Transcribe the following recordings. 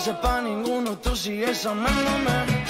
sepa ninguno, tú sigues amándome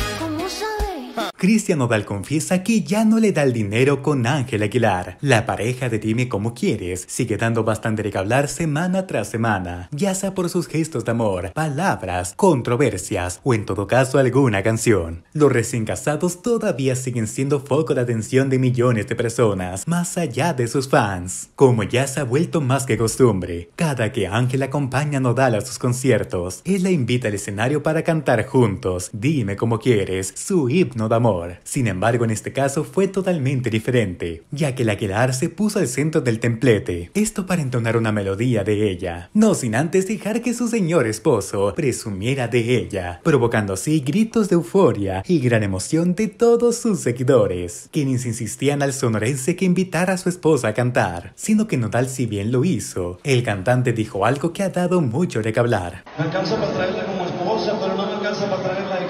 Cristian Nodal confiesa que ya no le da el dinero con Ángel Aguilar. La pareja de Dime Como Quieres sigue dando bastante de que hablar semana tras semana, ya sea por sus gestos de amor, palabras, controversias o en todo caso alguna canción. Los recién casados todavía siguen siendo foco de atención de millones de personas, más allá de sus fans. Como ya se ha vuelto más que costumbre, cada que Ángel acompaña a Nodal a sus conciertos, él la invita al escenario para cantar juntos Dime Como Quieres, su himno de amor. Sin embargo, en este caso fue totalmente diferente, ya que la Aguilar se puso al centro del templete, esto para entonar una melodía de ella, no sin antes dejar que su señor esposo presumiera de ella, provocando así gritos de euforia y gran emoción de todos sus seguidores, quienes insistían al sonorense que invitara a su esposa a cantar, sino que tal si bien lo hizo, el cantante dijo algo que ha dado mucho de que hablar. alcanza para traerla como esposa, pero no me alcanza para traerla de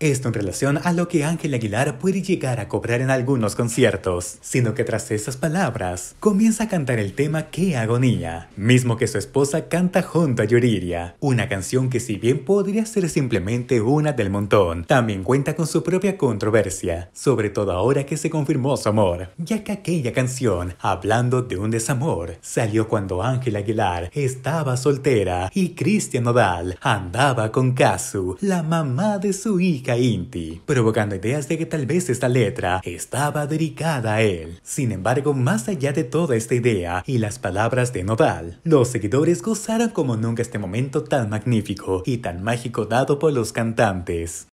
esto en relación a lo que Ángel Aguilar puede llegar a cobrar en algunos conciertos, sino que tras esas palabras comienza a cantar el tema Qué agonía, mismo que su esposa canta junto a Yuriria, una canción que si bien podría ser simplemente una del montón, también cuenta con su propia controversia, sobre todo ahora que se confirmó su amor, ya que aquella canción, hablando de un desamor, salió cuando Ángel Aguilar estaba soltera y Cristian Nodal andaba con Casu, la mamá de su su hija Inti, provocando ideas de que tal vez esta letra estaba dedicada a él. Sin embargo, más allá de toda esta idea y las palabras de Nodal, los seguidores gozaron como nunca este momento tan magnífico y tan mágico dado por los cantantes.